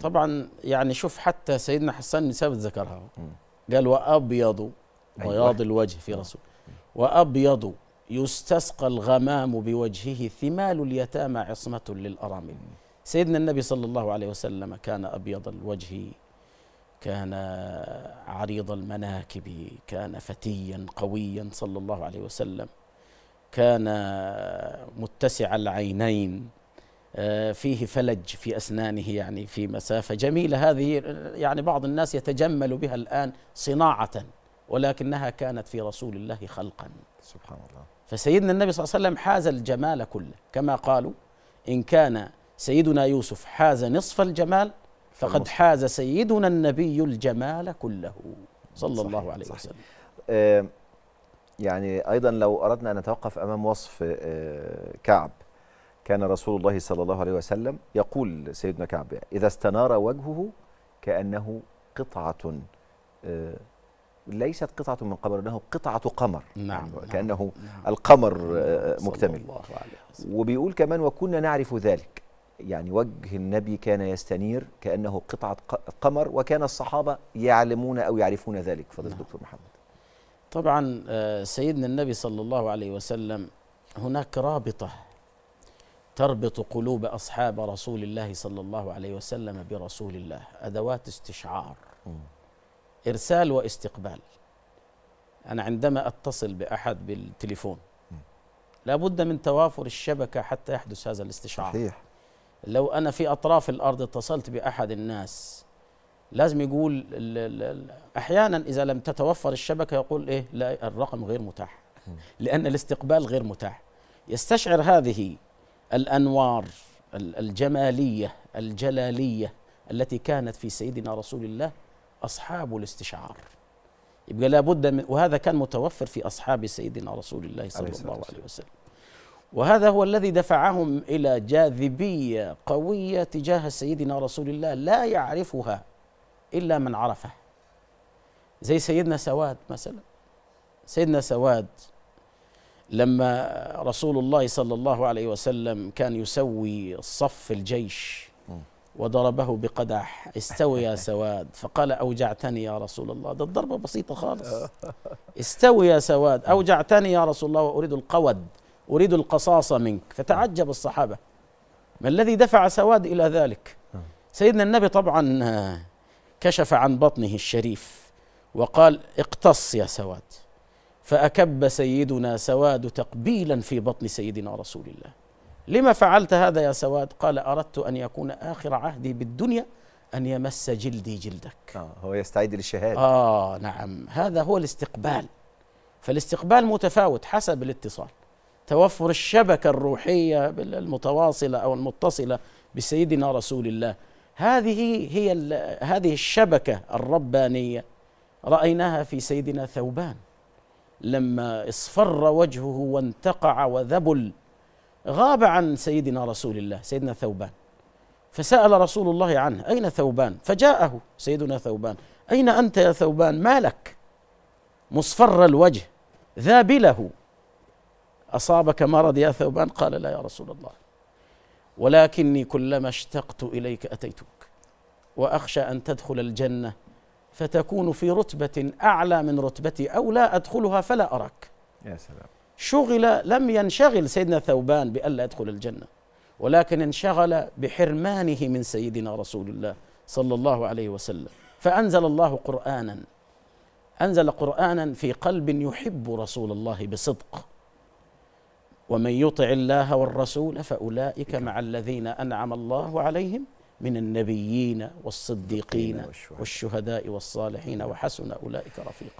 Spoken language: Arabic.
طبعا يعني شوف حتى سيدنا حسان ثابت ذكرها قال وابيض أيوة. بياض الوجه في رسول وابيض يستسقى الغمام بوجهه ثمال اليتامى عصمه للارامل سيدنا النبي صلى الله عليه وسلم كان ابيض الوجه كان عريض المناكب كان فتيا قويا صلى الله عليه وسلم كان متسع العينين آه، فيه فلج في أسنانه يعني في مسافة جميلة هذه يعني بعض الناس يتجمل بها الآن صناعة ولكنها كانت في رسول الله خلقا سبحان الله فسيدنا النبي صلى الله عليه وسلم حاز الجمال كله كما قالوا إن كان سيدنا يوسف حاز نصف الجمال فقد حاز سيدنا النبي الجمال كله صلى صحيح الله عليه صحيح وسلم صحيح آه، يعني أيضا لو أردنا أن نتوقف أمام وصف آه، كعب كان رسول الله صلى الله عليه وسلم يقول سيدنا كعب إذا استنار وجهه كأنه قطعة آه، ليست قطعة من قمر إنه قطعة قمر يعني نعم يعني كأنه نعم القمر نعم مكتمل الله وبيقول كمان وكنا نعرف ذلك يعني وجه النبي كان يستنير كأنه قطعة قمر وكان الصحابة يعلمون أو يعرفون ذلك فضل نعم الدكتور محمد طبعا آه، سيدنا النبي صلى الله عليه وسلم هناك رابطة تربط قلوب اصحاب رسول الله صلى الله عليه وسلم برسول الله ادوات استشعار ارسال واستقبال انا عندما اتصل باحد بالتليفون لابد من توافر الشبكه حتى يحدث هذا الاستشعار صحيح لو انا في اطراف الارض اتصلت باحد الناس لازم يقول احيانا اذا لم تتوفر الشبكه يقول ايه لا الرقم غير متاح لان الاستقبال غير متاح يستشعر هذه الانوار الجماليه الجلاليه التي كانت في سيدنا رسول الله اصحاب الاستشعار يبقى لابد من وهذا كان متوفر في اصحاب سيدنا رسول الله صلى الله عليه وسلم وهذا هو الذي دفعهم الى جاذبيه قويه تجاه سيدنا رسول الله لا يعرفها الا من عرفه زي سيدنا سواد مثلا سيدنا سواد لما رسول الله صلى الله عليه وسلم كان يسوي صف الجيش وضربه بقدح استوي يا سواد فقال أوجعتني يا رسول الله ده الضربة بسيطة خالص استوي يا سواد أوجعتني يا رسول الله وأريد القود أريد القصاص منك فتعجب الصحابة ما الذي دفع سواد إلى ذلك سيدنا النبي طبعا كشف عن بطنه الشريف وقال اقتص يا سواد فأكب سيدنا سواد تقبيلا في بطن سيدنا رسول الله لما فعلت هذا يا سواد قال أردت أن يكون آخر عهدي بالدنيا أن يمس جلدي جلدك آه هو يستعد للشهادة آه نعم هذا هو الاستقبال فالاستقبال متفاوت حسب الاتصال توفر الشبكة الروحية المتواصلة أو المتصلة بسيدنا رسول الله هذه هي هذه الشبكة الربانية رأيناها في سيدنا ثوبان لما اصفر وجهه وانتقع وذبل غاب عن سيدنا رسول الله سيدنا ثوبان فسأل رسول الله عنه أين ثوبان فجاءه سيدنا ثوبان أين أنت يا ثوبان ما لك مصفر الوجه ذابله أصابك مرض يا ثوبان قال لا يا رسول الله ولكني كلما اشتقت إليك أتيتك وأخشى أن تدخل الجنة فتكون في رتبة أعلى من رتبتي أو لا أدخلها فلا أراك يا سلام شغل لم ينشغل سيدنا ثوبان بألا يدخل الجنة ولكن انشغل بحرمانه من سيدنا رسول الله صلى الله عليه وسلم فأنزل الله قرآنا أنزل قرآنا في قلب يحب رسول الله بصدق ومن يطع الله والرسول فأولئك مع الذين أنعم الله عليهم من النبيين والصديقين والشهداء والصالحين وحسن أولئك رفيقا